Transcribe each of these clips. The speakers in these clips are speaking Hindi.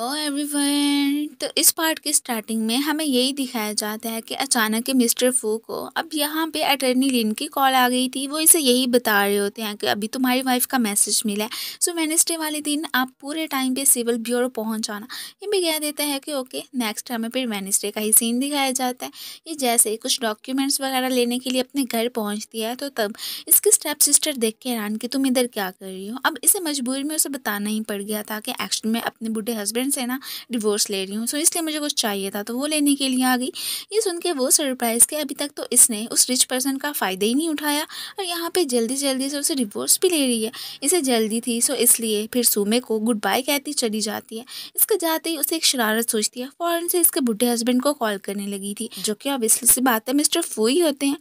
हेलो एवरीवन तो इस पार्ट की स्टार्टिंग में हमें यही दिखाया जाता है कि अचानक मिस्टर फू को अब यहाँ पे अटर्नी लिन की कॉल आ गई थी वो इसे यही बता रहे होते हैं कि अभी तुम्हारी वाइफ का मैसेज मिला है सो वेनेसडे वाले दिन आप पूरे टाइम पे सिविल ब्यूरो पहुँच जाना ये भी कह देता है कि ओके नेक्स्ट हमें फिर वेनेसडे का ही सीन दिखाया जाता है ये जैसे कुछ डॉक्यूमेंट्स वगैरह लेने के लिए अपने घर पहुँचती है तो तब इसकी स्टेप सिस्टर देख के हैरान कि तुम इधर क्या कर रही हो अब इसे मजबूरी में उसे बताना ही पड़ गया था कि एक्चुअल में अपने बूढ़े हस्बैंड पेरेंट्स है ना डिवोर्स ले रही हूँ सो इसलिए मुझे कुछ चाहिए था तो वो लेने के लिए आ गई ये सुन के वो सरप्राइज़ के अभी तक तो इसने उस रिच पर्सन का फ़ायदा ही नहीं उठाया और यहाँ पर जल्दी जल्दी से उसे डिवोर्स भी ले रही है इसे जल्दी थी सो इसलिए फिर सूमे को गुड बाय कहती चली जाती है इसके जाते ही उसे एक शरारत सोचती है फ़ौरन से इसके बुढ़े हस्बैंड को कॉल करने लगी थी जो कि ऑब्वियसली सी बात है मिस्टर ही होते हैं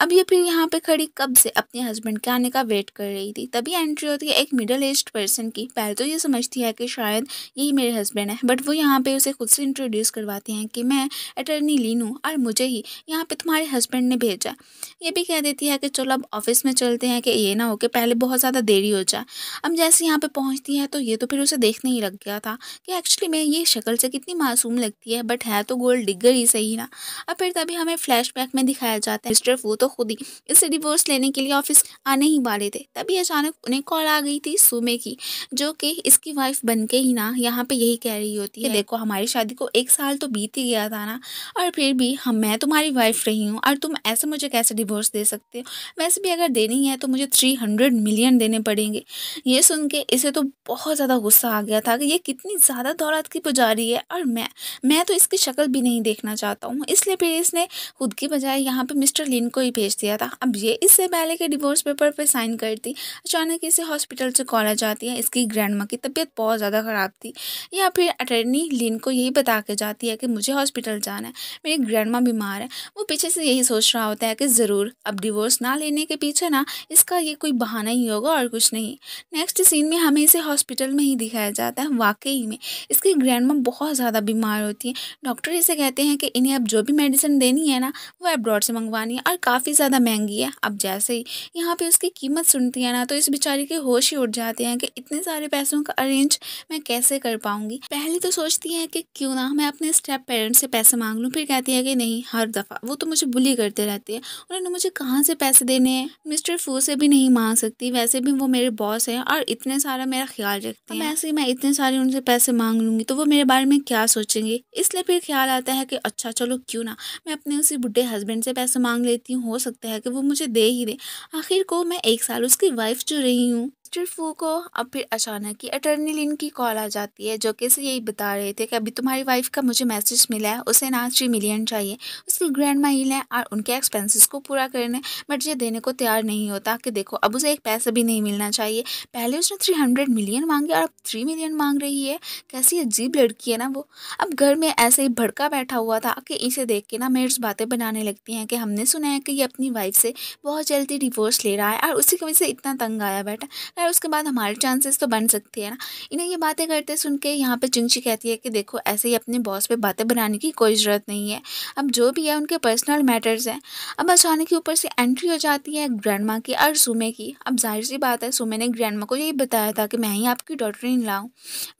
अब ये फिर यहाँ पे खड़ी कब से अपने हस्बैंड के आने का वेट कर रही थी तभी एंट्री होती है एक मिडल एज पर्सन की पहले तो ये समझती है कि शायद यही मेरे हस्बैंड है बट वो यहाँ पे उसे खुद से इंट्रोड्यूस करवाते हैं कि मैं अटर्नी लीन हूँ और मुझे ही यहाँ पे तुम्हारे हस्बैंड ने भेजा ये भी कह देती है कि चलो अब ऑफिस में चलते हैं कि ये ना हो कि पहले बहुत ज़्यादा देरी हो जाए अब जैसे यहाँ पर पहुँचती है तो ये तो फिर उसे देखने ही लग गया था कि एक्चुअली मैं ये शक्ल से कितनी मासूम लगती है बट है तो गोल्ड डिगर ही सही ना अब फिर तभी हमें फ्लैश में दिखाया जाता है मिस्टर सिर्फ वो तो खुद ही इससे डिवोर्स लेने के लिए ऑफिस आने ही वाले थे तभी अचानक उन्हें कॉल आ गई थी सुमे की जो कि इसकी वाइफ बन के ही ना यहाँ पे यही कह रही होती है देखो हमारी शादी को एक साल तो बीत ही गया था ना और फिर भी हम मैं तुम्हारी वाइफ रही हूँ और तुम ऐसे मुझे कैसे डिवोर्स दे सकते हो वैसे भी अगर देनी है तो मुझे थ्री हंड्रेड मिलियन देने पड़ेंगे ये सुन के इसे तो बहुत ज़्यादा गुस्सा आ गया था कि ये कितनी ज़्यादा दौलत की पुजारी है और मैं मैं तो इसकी शक्ल भी नहीं देखना चाहता हूँ इसलिए फिर इसने खुद की बजाय यहाँ पर मिस्टर लिन उनको ही भेज दिया था अब ये इससे पहले के डिवोर्स पेपर पे साइन करती अचानक इसे हॉस्पिटल से कॉल आ जाती है इसकी ग्रैंड माँ की तबीयत बहुत ज़्यादा ख़राब थी या फिर अटर्नी लिन को यही बता के जाती है कि मुझे हॉस्पिटल जाना है मेरी ग्रैंड माँ बीमार है वो पीछे से यही सोच रहा होता है कि ज़रूर अब डिवोर्स ना लेने के पीछे ना इसका ये कोई बहाना ही होगा और कुछ नहीं नेक्स्ट सीन में हमें इसे हॉस्पिटल में ही दिखाया जाता है वाकई में इसकी ग्रैंड माँ बहुत ज़्यादा बीमार होती है डॉक्टर इसे कहते हैं कि इन्हें अब जो भी मेडिसिन देनी है ना वो एब्रॉड से मंगवानी है और काफ़ी ज़्यादा महंगी है अब जैसे ही यहाँ पे उसकी कीमत सुनती है ना तो इस बेचारी के होश ही उठ जाते हैं कि इतने सारे पैसों का अरेंज मैं कैसे कर पाऊँगी पहले तो सोचती है कि क्यों ना मैं अपने स्टेप पेरेंट्स से पैसे मांग लूँ फिर कहती है कि नहीं हर दफ़ा वो तो मुझे बुली करते रहते हैं उन्होंने मुझे कहाँ से पैसे देने हैं मिस्टर फू से भी नहीं मांग सकती वैसे भी वो मेरे बॉस हैं और इतने सारा मेरा ख्याल रखते हैं वैसे ही मैं इतने सारे उनसे पैसे मांग लूँगी तो वो मेरे बारे में क्या सोचेंगे इसलिए फिर ख्याल आता है कि अच्छा चलो क्यों ना मैं अपने उसी बुढ़े हस्बैंड से पैसे मांग लेती चाहती हूँ हो सकता है कि वो मुझे दे ही दे आखिर को मैं एक साल उसकी वाइफ जो रही हूँ मिस्टर को अब फिर अचानक ही अटर्नी लिन की कॉल आ जाती है जो कि से यही बता रहे थे कि अभी तुम्हारी वाइफ का मुझे मैसेज मिला है उसे ना थ्री मिलियन चाहिए उसकी ग्रैंड माइल है और उनके एक्सपेंसेस को पूरा करने बट ये देने को तैयार नहीं होता कि देखो अब उसे एक पैसा भी नहीं मिलना चाहिए पहले उसने थ्री हंड्रेड मिलियन मांगे और अब थ्री मिलियन मांग रही है कैसी अजीब लड़की है ना वो अब घर में ऐसे ही भड़का बैठा हुआ था कि इसे देख के ना मेरे बातें बनाने लगती हैं कि हमने सुना है कि ये अपनी वाइफ से बहुत जल्दी डिवोर्स ले रहा है और उसी की वजह से इतना तंग आया बैठा यार उसके बाद हमारे चांसेस तो बन सकती है ना इन्हें ये बातें करते सुन के यहाँ पे चिंची कहती है कि देखो ऐसे ही अपने बॉस पे बातें बनाने की कोई ज़रूरत नहीं है अब जो भी है उनके पर्सनल मैटर्स हैं अब अचानक के ऊपर से एंट्री हो जाती है ग्रैंड माँ की और सुमे की अब जाहिर सी बात है सुमे ने ग्रैंड माँ को यही बताया था कि मैं ही आपकी डॉटर इन लाऊँ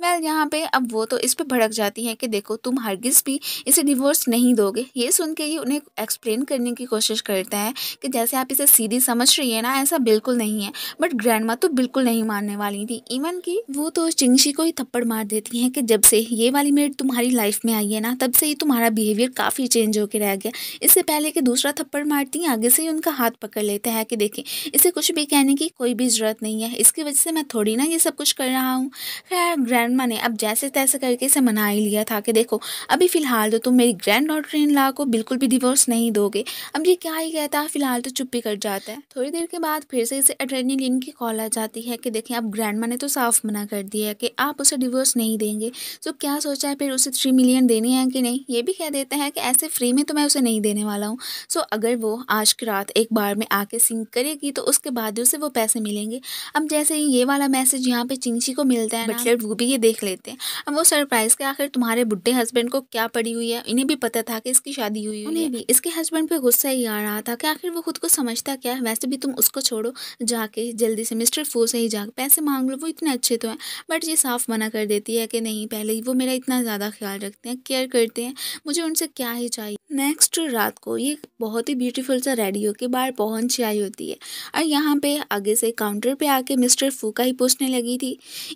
वैल यहाँ पर अब वो तो इस पर भड़क जाती है कि देखो तुम हरगिज़ भी इसे डिवोर्स नहीं दोगे ये सुन के ही उन्हें एक्सप्लेन करने की कोशिश करता है कि जैसे आप इसे सीधी समझ रही है ना ऐसा बिल्कुल नहीं है बट ग्रैंड तो बिल्कुल बिल्कुल नहीं मानने वाली थी इवन कि वो तो चिंगशी को ही थप्पड़ मार देती हैं कि जब से ये वाली मेड तुम्हारी लाइफ में आई है ना तब से ही तुम्हारा बिहेवियर काफ़ी चेंज होकर रह गया इससे पहले कि दूसरा थप्पड़ मारती हैं आगे से ही उनका हाथ पकड़ लेता है कि देखें इसे कुछ भी कहने की कोई भी ज़रूरत नहीं है इसकी वजह से मैं थोड़ी ना ये सब कुछ कर रहा हूँ खैर ग्रैंड माँ ने अब जैसे तैसे करके इसे मना ही लिया था कि देखो अभी फ़िलहाल तो तुम मेरी ग्रैंड डॉटर इन ला को बिल्कुल भी डिवोर्स नहीं दोगे अब ये क्या ही कहता है फ़िलहाल तो चुप्पी कर जाता है थोड़ी देर के बाद फिर से इसे एड्रेनिलिन की कॉल आ जाती जाती है कि देखें आप ग्रैंड ने तो साफ मना कर दिया है कि आप उसे डिवोर्स नहीं देंगे तो क्या सोचा है फिर उसे थ्री मिलियन देने हैं कि नहीं ये भी कह देते हैं कि ऐसे फ्री में तो मैं उसे नहीं देने वाला हूँ सो तो अगर वो आज की रात एक बार में आके सिंग करेगी तो उसके बाद उसे वो पैसे मिलेंगे अब जैसे ही ये वाला मैसेज यहाँ पे चिंची को मिलता है मतलब वो भी ये देख लेते हैं अब वो सरप्राइज के आखिर तुम्हारे बुढ़े हस्बैंड को क्या पड़ी हुई है इन्हें भी पता था कि इसकी शादी हुई उन्हें भी इसके हस्बैंड पे गुस्सा ही आ रहा था कि आखिर वो खुद को समझता क्या है वैसे भी तुम उसको छोड़ो जाके जल्दी से मिस्टर फूल सही जा पैसे मांग लो वो इतने अच्छे तो हैं बट ये साफ मना कर देती है कि नहीं पहले वो मेरा इतना ज़्यादा ख्याल रखते हैं केयर करते हैं मुझे उनसे क्या ही चाहिए नेक्स्ट रात को ये बहुत ही ब्यूटीफुल सा रेडी होकर बाहर पहुंच आई होती है और यहाँ पे आगे से काउंटर पे आके मिस्टर फूका ही पूछने लगी थी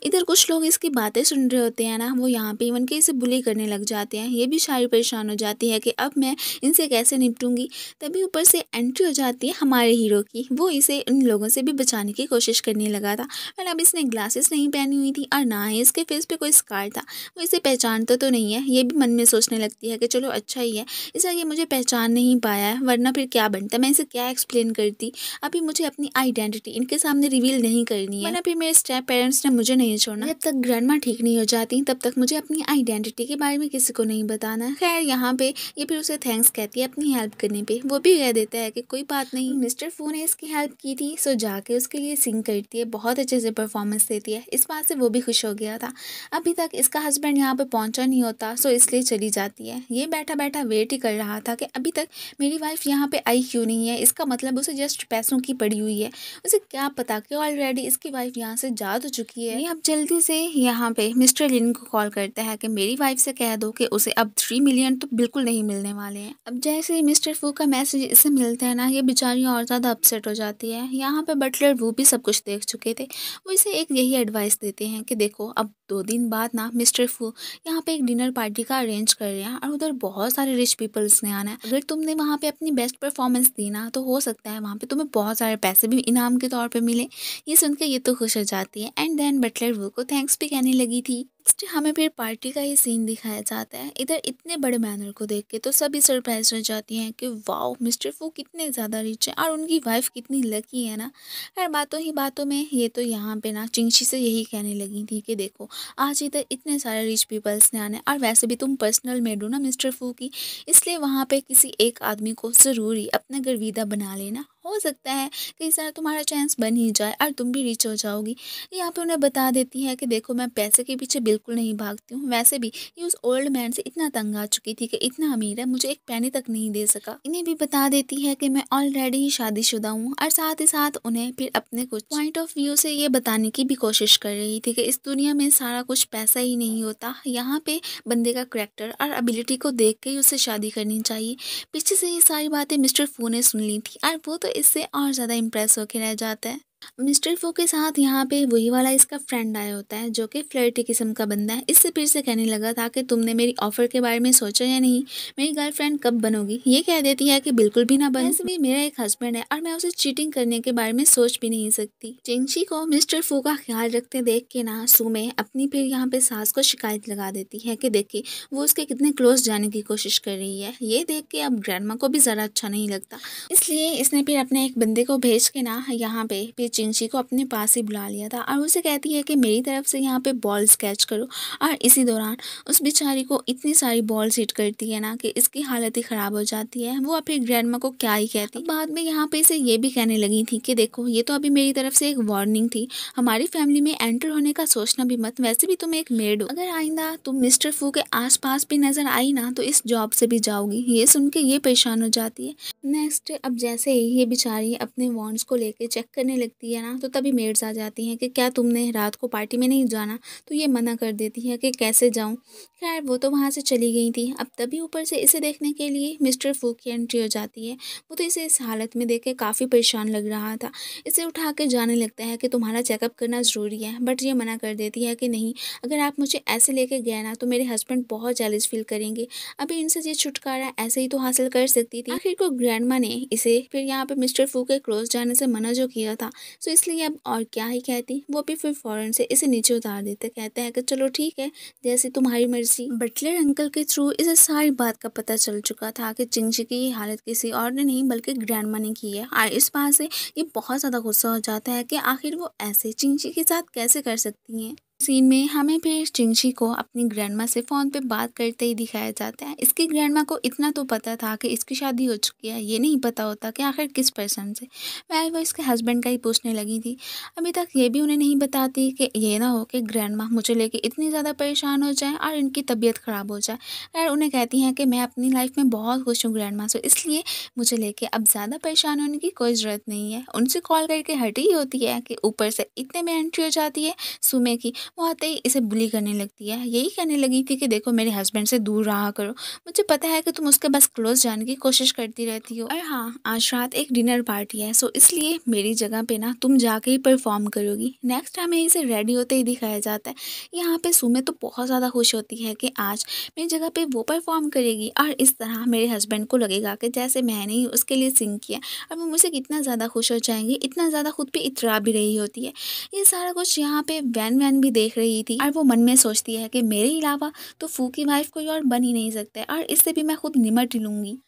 इधर कुछ लोग इसकी बातें सुन रहे होते हैं ना वो यहाँ पे इवन के इसे बुली करने लग जाते हैं ये भी शायद परेशान हो जाती है कि अब मैं इनसे कैसे निपटूंगी तभी ऊपर से एंट्री हो जाती है हमारे हीरो की वो इसे उन लोगों से भी बचाने की कोशिश करने लग लगा था और अब इसने ग्लासेस नहीं पहनी हुई थी और ना ही इसके फेस पे कोई स्कार था वो इसे पहचानता तो नहीं है ये भी मन में सोचने लगती है कि चलो अच्छा ही है इसलिए ये मुझे पहचान नहीं पाया है वरना फिर क्या बनता मैं इसे क्या एक्सप्लेन करती अभी मुझे अपनी आइडेंटिटी इनके सामने रिवील नहीं करनी है वरना फिर मेरे स्टेप पेरेंट्स ने मुझे नहीं छोड़ना जब तक ग्रैंड ठीक नहीं हो जाती तब तक मुझे अपनी आइडेंटिटी के बारे में किसी को नहीं बताना खैर यहाँ पे ये फिर उसे थैंक्स कहती है अपनी हेल्प करने पर वो भी कह देता है कि कोई बात नहीं मिस्टर फू ने इसकी हेल्प की थी सो जाके उसके लिए सिंग करती है लिए बहुत अच्छे से परफॉर्मेंस देती है इस बात से वो भी खुश हो गया था अभी तक इसका हस्बैंड यहाँ पर पहुँचा नहीं होता सो इसलिए चली जाती है ये बैठा बैठा वेट ही कर रहा था कि अभी तक मेरी वाइफ यहाँ पर आई क्यों नहीं है इसका मतलब उसे जस्ट पैसों की पड़ी हुई है उसे क्या पता कि ऑलरेडी इसकी वाइफ यहाँ से जा तो चुकी है अब जल्दी से यहाँ पे मिस्टर लिन को कॉल करता है कि मेरी वाइफ से कह दो कि उसे अब थ्री मिलियन तो बिल्कुल नहीं मिलने वाले हैं अब जैसे ही मिस्टर फू का मैसेज इसे मिलता है ना ये बेचारी और ज़्यादा अपसेट हो जाती है यहाँ पे बटलर वो भी सब कुछ देख चुके थे वो इसे एक यही एडवाइस देते हैं कि देखो अब दो दिन बाद ना मिस्टर फू यहाँ पे एक डिनर पार्टी का अरेंज कर रहे हैं और उधर बहुत सारे रिच पीपल्स ने आना है अगर तुमने वहाँ पे अपनी बेस्ट परफॉर्मेंस दी ना तो हो सकता है वहाँ पे तुम्हें बहुत सारे पैसे भी इनाम के तौर पर मिले ये सुनकर ये तो खुश हो जाती है एंड देन बटलर वो को थैंक्स भी कहने लगी थी नेक्स्ट हमें फिर पार्टी का ही सीन दिखाया जाता है इधर इतने बड़े बैनर को देख के तो सभी सरप्राइज रह जाती हैं कि वाओ मिस्टर फू कितने ज़्यादा रिच हैं और उनकी वाइफ कितनी लकी है ना हर बातों ही बातों में ये तो यहाँ पे ना चिंगशी से यही कहने लगी थी कि देखो आज इधर इतने सारे रिच पीपल्स ने आने और वैसे भी तुम पर्सनल मेड हो ना मिस्टर फू की इसलिए वहाँ पर किसी एक आदमी को ज़रूरी अपना गर्विदा बना लेना हो सकता है कई सारा तुम्हारा चांस बन ही जाए और तुम भी रिच हो जाओगी यहाँ पे उन्हें बता देती है कि देखो मैं पैसे के पीछे बिल्कुल नहीं भागती हूँ वैसे भी ये उस ओल्ड मैन से इतना तंग आ चुकी थी कि इतना अमीर है मुझे एक पैने तक नहीं दे सका इन्हें भी बता देती है कि मैं ऑलरेडी ही शादीशुदा हूँ और साथ ही साथ उन्हें फिर अपने कुछ पॉइंट ऑफ व्यू से ये बताने की भी कोशिश कर रही थी कि इस दुनिया में सारा कुछ पैसा ही नहीं होता यहाँ पे बंदे का करेक्टर और अबिलिटी को देख के ही उसे शादी करनी चाहिए पीछे से ये सारी बातें मिस्टर फू ने सुन ली थी और वो तो इससे और ज़्यादा इम्प्रेस होकर रह जाता है मिस्टर फो के साथ यहाँ पे वही वाला इसका फ्रेंड आया होता है जो कि फ्लर्टी किस्म का बंदा है इससे फिर से कहने लगा था कि तुमने मेरी ऑफर के बारे में सोचा या नहीं मेरी गर्लफ्रेंड कब बनोगी ये कह देती है कि बिल्कुल भी ना बन भी मेरा एक हस्बैंड है और मैं उसे चीटिंग करने के बारे में सोच भी नहीं सकती चिंगशी को मिस्टर फू का ख्याल रखते देख के ना सुमे अपनी फिर यहाँ पे सास को शिकायत लगा देती है कि देखिए वो उसके कितने क्लोज जाने की कोशिश कर रही है ये देख के अब ग्रैंडमा को भी ज़रा अच्छा नहीं लगता इसलिए इसने फिर अपने एक बंदे को भेज के ना यहाँ पे फिर चिंची को अपने पास ही बुला लिया था और उसे कहती है कि मेरी तरफ से यहाँ पे बॉल्स कैच करो और इसी दौरान उस बेचारी को इतनी सारी बॉल्स हिट करती है ना कि इसकी हालत ही ख़राब हो जाती है वो अपनी ग्रैंड को क्या ही कहती बाद में यहाँ पे इसे ये भी कहने लगी थी कि देखो ये तो अभी मेरी तरफ से एक वार्निंग थी हमारी फैमिली में एंटर होने का सोचना भी मत वैसे भी तुम एक मेड हो अगर आइंदा तुम मिस्टर फू के आस भी नज़र आई ना तो इस जॉब से भी जाओगी ये सुन के ये परेशान हो जाती है नेक्स्ट अब जैसे ही ये बेचारी अपने वॉन्ट्स को लेके चेक करने लगती है है ना तो तभी मेड्स आ जाती हैं कि क्या तुमने रात को पार्टी में नहीं जाना तो ये मना कर देती है कि कैसे जाऊँ खैर वो तो वहाँ से चली गई थी अब तभी ऊपर से इसे देखने के लिए मिस्टर फू की एंट्री हो जाती है वो तो इसे इस हालत में देख के काफ़ी परेशान लग रहा था इसे उठा के जाने लगता है कि तुम्हारा चेकअप करना ज़रूरी है बट ये मना कर देती है कि नहीं अगर आप मुझे ऐसे लेके गए ना तो मेरे हस्बैंड बहुत चैलेंज फील करेंगे अभी इनसे ये छुटकारा ऐसे ही तो हासिल कर सकती थी आखिर को ग्रैंड ने इसे फिर यहाँ पर मिस्टर फू के क्लोज जाने से मना जो किया था सो तो इसलिए अब और क्या ही कहती वो भी फिर फ़ौरन से इसे नीचे उतार देते कहते हैं कि चलो ठीक है जैसे तुम्हारी मर्जी बटलर अंकल के थ्रू इसे सारी बात का पता चल चुका था कि चिंची की हालत किसी और ने नहीं बल्कि ग्रैंड ने की है और इस बात से ये बहुत ज़्यादा गुस्सा हो जाता है कि आखिर वो ऐसे चिंची के साथ कैसे कर सकती हैं सीन में हमें फिर चिंगशी को अपनी ग्रैंडमा से फ़ोन पे बात करते ही दिखाया जाता है इसकी ग्रैंडमा को इतना तो पता था कि इसकी शादी हो चुकी है ये नहीं पता होता कि आखिर किस पर्सन से वह वो इसके हस्बैंड का ही पूछने लगी थी अभी तक ये भी उन्हें नहीं बताती कि ये ना हो कि ग्रैंड मुझे लेके इतनी ज़्यादा परेशान हो जाए और इनकी तबीयत ख़राब हो जाए खैर उन्हें कहती हैं कि मैं अपनी लाइफ में बहुत खुश हूँ ग्रैंड से इसलिए मुझे लेके अब ज़्यादा परेशान होने की कोई ज़रूरत नहीं है उनसे कॉल करके हटी ही होती है कि ऊपर से इतने में एंट्री हो जाती है सुमे की वो आते ही इसे बुली करने लगती है यही कहने लगी थी कि देखो मेरे हस्बैंड से दूर रहा करो मुझे पता है कि तुम उसके पास क्लोज जाने की कोशिश करती रहती हो और हाँ आज रात एक डिनर पार्टी है सो इसलिए मेरी जगह पे ना तुम जाके ही परफॉर्म करोगी नेक्स्ट टाइम इसे रेडी होते ही दिखाया जाता है यहाँ पे सुमे तो बहुत ज़्यादा खुश होती है कि आज मेरी जगह पर वो परफॉर्म करेगी और इस तरह मेरे हस्बैंड को लगेगा कि जैसे मैंने ही उसके लिए सिंग किया और वो मुझे कितना ज़्यादा खुश हो जाएंगी इतना ज़्यादा खुद पर इतरा भी रही होती है ये सारा कुछ यहाँ पर वैन वैन भी देख रही थी और वो मन में सोचती है कि मेरे अलावा तो फू की वाइफ कोई और बन ही नहीं सकते और इससे भी मैं खुद निमट लूँगी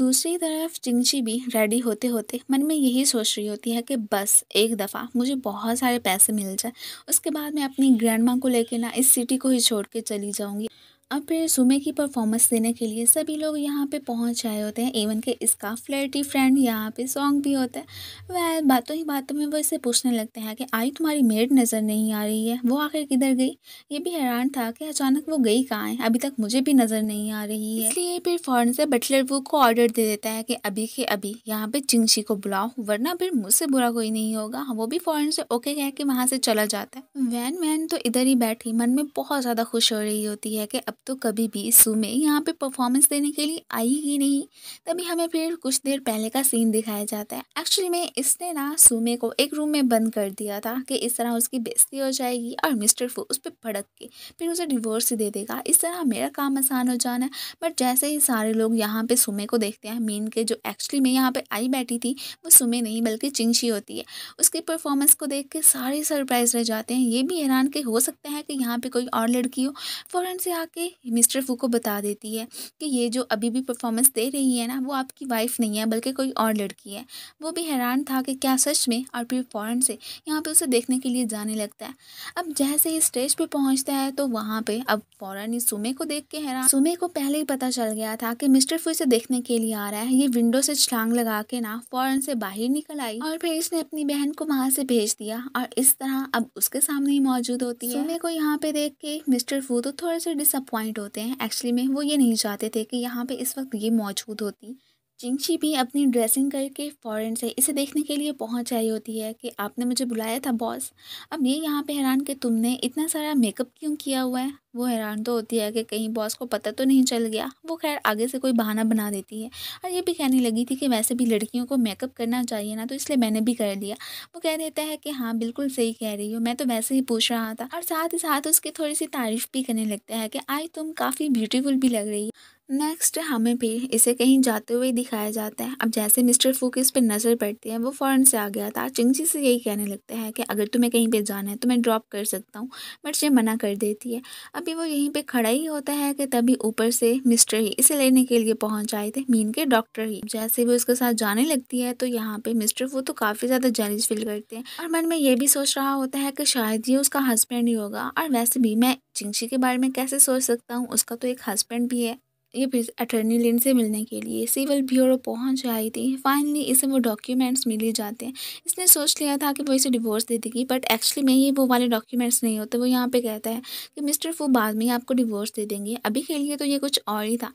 दूसरी तरफ चिंची भी रेडी होते होते मन में यही सोच रही होती है कि बस एक दफ़ा मुझे बहुत सारे पैसे मिल जाए उसके बाद मैं अपनी ग्रैंड माँ को लेके ना इस सिटी को ही छोड़ के चली जाऊँगी अब फिर सुमे की परफॉर्मेंस देने के लिए सभी लोग यहाँ पे पहुँच आए होते हैं इवन के इसका फ्लर्टी फ्रेंड यहाँ पे सॉन्ग भी होता है वह बातों ही बातों में वो इसे पूछने लगते हैं कि आई तुम्हारी मेड नज़र नहीं आ रही है वो आखिर किधर गई ये भी हैरान था कि अचानक वो गई कहाँ है अभी तक मुझे भी नज़र नहीं आ रही है इसलिए फिर फ़ौरन से बटलर वो को ऑर्डर दे देता है कि अभी के अभी यहाँ पे चिंगशी को बुलाओ वरना फिर मुझसे बुरा कोई नहीं होगा वो भी फ़ौरन से ओके कह के वहाँ से चला जाता है वैन वैन तो इधर ही बैठी मन में बहुत ज़्यादा खुश हो रही होती है कि अब तो कभी भी सुमे यहाँ पे परफॉर्मेंस देने के लिए आई ही नहीं तभी हमें फिर कुछ देर पहले का सीन दिखाया जाता है एक्चुअली में इसने ना सुमे को एक रूम में बंद कर दिया था कि इस तरह उसकी बेस्ती हो जाएगी और मिस्टर फू उस पर भड़क के फिर उसे डिवोर्स दे देगा इस तरह मेरा काम आसान हो जाना है बट जैसे ही सारे लोग यहाँ पर सुमे को देखते हैं मीन के जो एक्चुअली में यहाँ पर आई बैठी थी वो सुमे नहीं बल्कि चिंशी होती है उसकी परफॉर्मेंस को देख के सारे सरप्राइज रह जाते हैं ये भी हैरान के हो सकता है कि यहाँ पर कोई और लड़की हो फ़ौरन से आके मिस्टर फू को बता देती है कि ये जो अभी भी परफॉर्मेंस दे रही है ना वो आपकी वाइफ नहीं है बल्कि कोई और लड़की है वो भी हैरान था कि क्या सच में और फिर फ़ौरन से यहाँ पे उसे देखने के लिए जाने लगता है अब जैसे ही स्टेज पे पहुँचता है तो वहाँ पे अब फ़ौरन ही सुमे को देख के हैरान सुमे को पहले ही पता चल गया था कि मिस्टर फू इसे देखने के लिए आ रहा है ये विंडो से छलांग लगा के ना फ़ौरन से बाहर निकल आई और फिर इसने अपनी बहन को वहाँ से भेज दिया और इस तरह अब उसके सामने ही मौजूद होती है सुमे को यहाँ पे देख के मिस्टर फू तो थोड़े से डिसअपॉइंट पॉइंट होते हैं एक्चुअली में वो ये नहीं चाहते थे कि यहाँ पे इस वक्त ये मौजूद होती जिंगशी भी अपनी ड्रेसिंग करके फ़ौरन से इसे देखने के लिए पहुंच आई होती है कि आपने मुझे बुलाया था बॉस अब ये यहाँ पे हैरान कि तुमने इतना सारा मेकअप क्यों किया हुआ है वो हैरान तो होती है कि कहीं बॉस को पता तो नहीं चल गया वो खैर आगे से कोई बहाना बना देती है और ये भी कहने लगी थी कि वैसे भी लड़कियों को मेकअप करना चाहिए ना तो इसलिए मैंने भी कर लिया वो कह देता है कि हाँ बिल्कुल सही कह रही हो मैं तो वैसे ही पूछ रहा था और साथ ही साथ उसकी थोड़ी सी तारीफ़ भी करने लगता है कि आज तुम काफ़ी ब्यूटीफुल भी लग रही हो नेक्स्ट हमें भी इसे कहीं जाते हुए दिखाया जाता है अब जैसे मिस्टर फू की इस पर नज़र पड़ती है वो फ़ौरन से आ गया था चिंगजी से यही कहने लगता है कि अगर तुम्हें कहीं पे जाना है तो मैं ड्रॉप कर सकता हूँ बट ये मना कर देती है अभी वो यहीं पे खड़ा ही होता है कि तभी ऊपर से मिस्टर ही इसे लेने के लिए पहुँच आए थे मीन के डॉक्टर ही जैसे वो उसके साथ जाने लगती है तो यहाँ पर मिस्टर फू तो काफ़ी ज़्यादा जैलिज फील करते हैं और मन में ये भी सोच रहा होता है कि शायद ये उसका हस्बैंड ही होगा और वैसे भी मैं चिंगची के बारे में कैसे सोच सकता हूँ उसका तो एक हस्बैंड भी है ये फिर अटर्नी लिन से मिलने के लिए सिविल ब्यूरो पहुंच आई थी फाइनली इसे वो डॉक्यूमेंट्स मिल ही जाते हैं इसने सोच लिया था कि वो इसे डिवोर्स दे देगी बट एक्चुअली में ये वो वाले डॉक्यूमेंट्स नहीं होते वो यहाँ पे कहता है कि मिस्टर फू बाद में आपको डिवोर्स दे देंगे अभी के लिए तो ये कुछ और ही था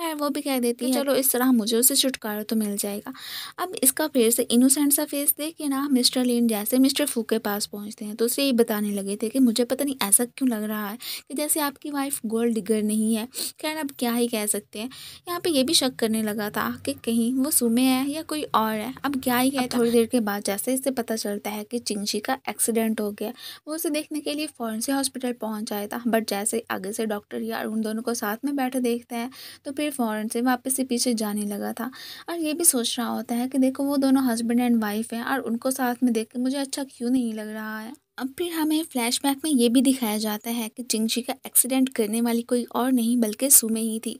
खैर वो भी कह देती तो है चलो इस तरह मुझे उसे छुटकारा तो मिल जाएगा अब इसका फिर से इनोसेंट सा फेस देख के ना मिस्टर लिन जैसे मिस्टर फू के पास पहुँचते हैं तो उसे ये बताने लगे थे कि मुझे पता नहीं ऐसा क्यों लग रहा है कि जैसे आपकी वाइफ गोल्ड डिगर नहीं है खैर अब क्या ही कह सकते हैं यहाँ पे ये भी शक करने लगा था कि कहीं वो सुमे है या कोई और है अब क्या ही है थोड़ी देर के बाद जैसे इससे पता चलता है कि चिंगशी का एक्सीडेंट हो गया वो उसे देखने के लिए फॉरेंसिक हॉस्पिटल पहुँच आया था बट जैसे आगे से डॉक्टर या उन दोनों को साथ में बैठे देखता है तो फिर फ़ौरन से वापस से पीछे जाने लगा था और ये भी सोच रहा होता है कि देखो वो दोनों हस्बैंड एंड वाइफ हैं और उनको साथ में देख के मुझे अच्छा क्यों नहीं लग रहा है अब फिर हमें फ्लैशबैक में ये भी दिखाया जाता है कि चिंगशी का एक्सीडेंट करने वाली कोई और नहीं बल्कि सुमे ही थी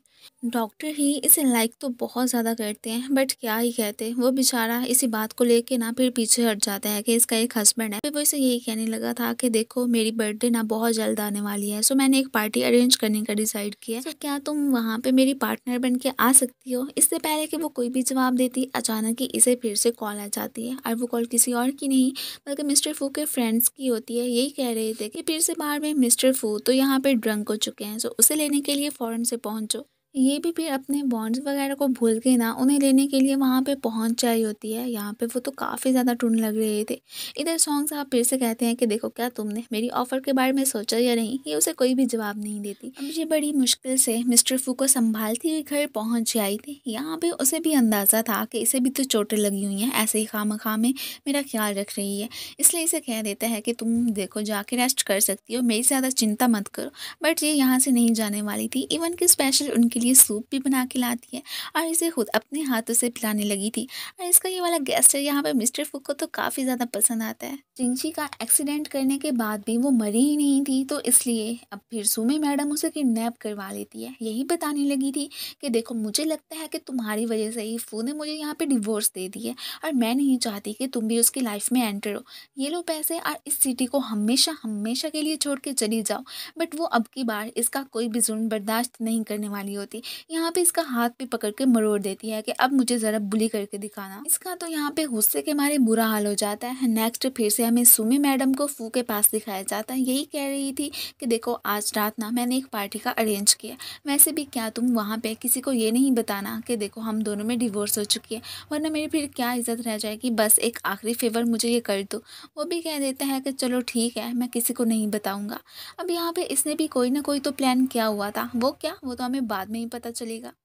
डॉक्टर ही इसे लाइक तो बहुत ज़्यादा करते हैं बट क्या ही कहते वो बेचारा इसी बात को लेके ना फिर पीछे हट जाता है कि इसका एक हस्बैंड है फिर वो इसे यही कहने लगा था कि देखो मेरी बर्थडे ना बहुत जल्द आने वाली है सो मैंने एक पार्टी अरेंज करने का डिसाइड किया है क्या तुम वहाँ पे मेरी पार्टनर बन के आ सकती हो इससे पहले कि वो कोई भी जवाब देती अचानक ही इसे फिर से कॉल आ जाती है और वो कॉल किसी और की नहीं बल्कि मिस्टर फू के फ्रेंड्स की होती है यही कह रहे थे कि फिर से बाहर में मिस्टर फू तो यहाँ पे ड्रंक हो चुके हैं सो उसे लेने के लिए फ़ौरन से पहुँचो ये भी फिर अपने बॉन्ड्स वगैरह को भूल के ना उन्हें लेने के लिए वहाँ पे पहुँच जाई होती है यहाँ पे वो तो काफ़ी ज़्यादा टूट लग रहे थे इधर सॉन्ग साहब फिर से कहते हैं कि देखो क्या तुमने मेरी ऑफ़र के बारे में सोचा या नहीं ये उसे कोई भी जवाब नहीं देती अब ये बड़ी मुश्किल से मिस्टर फू को संभालती हुई घर पहुँच आई थी यहाँ पर उसे भी अंदाज़ा था कि इसे भी तो चोटें लगी हुई हैं ऐसे ही खाम खा में मेरा ख्याल रख रही है इसलिए इसे कह देता है कि तुम देखो जाके रेस्ट कर सकती हो मेरी ज़्यादा चिंता मत करो बट ये यहाँ से नहीं जाने वाली थी इवन कि स्पेशल उनके लिए सूप भी बना के लाती है और इसे खुद अपने हाथों से पिलाने लगी थी और इसका ये वाला गेस्ट है यहाँ पर मिस्टर फुक को तो काफ़ी ज़्यादा पसंद आता है चिंची का एक्सीडेंट करने के बाद भी वो मरी ही नहीं थी तो इसलिए अब फिर सुमे मैडम उसे किडनेप करवा लेती है यही बताने लगी थी कि देखो मुझे लगता है कि तुम्हारी वजह से ही फू ने मुझे यहाँ पर डिवोर्स दे दी है और मैं नहीं चाहती कि तुम भी उसकी लाइफ में एंटर हो ये लो पैसे और इस सिटी को हमेशा हमेशा के लिए छोड़ के चली जाओ बट वो अब की बार इसका कोई भी जुर्म बर्दाश्त नहीं करने वाली होती जाती यहाँ पे इसका हाथ भी पकड़ के मरोड़ देती है कि अब मुझे ज़रा बुली करके दिखाना इसका तो यहाँ पे गुस्से के मारे बुरा हाल हो जाता है नेक्स्ट फिर से हमें सुमी मैडम को फू के पास दिखाया जाता है यही कह रही थी कि देखो आज रात ना मैंने एक पार्टी का अरेंज किया वैसे भी क्या तुम वहाँ पर किसी को ये नहीं बताना कि देखो हम दोनों में डिवोर्स हो चुकी है वरना मेरी फिर क्या इज्जत रह जाएगी बस एक आखिरी फेवर मुझे ये कर दो वो भी कह देता है कि चलो ठीक है मैं किसी को नहीं बताऊँगा अब यहाँ पर इसने भी कोई ना कोई तो प्लान किया हुआ था वो क्या वो तो हमें बाद में नहीं पता चलेगा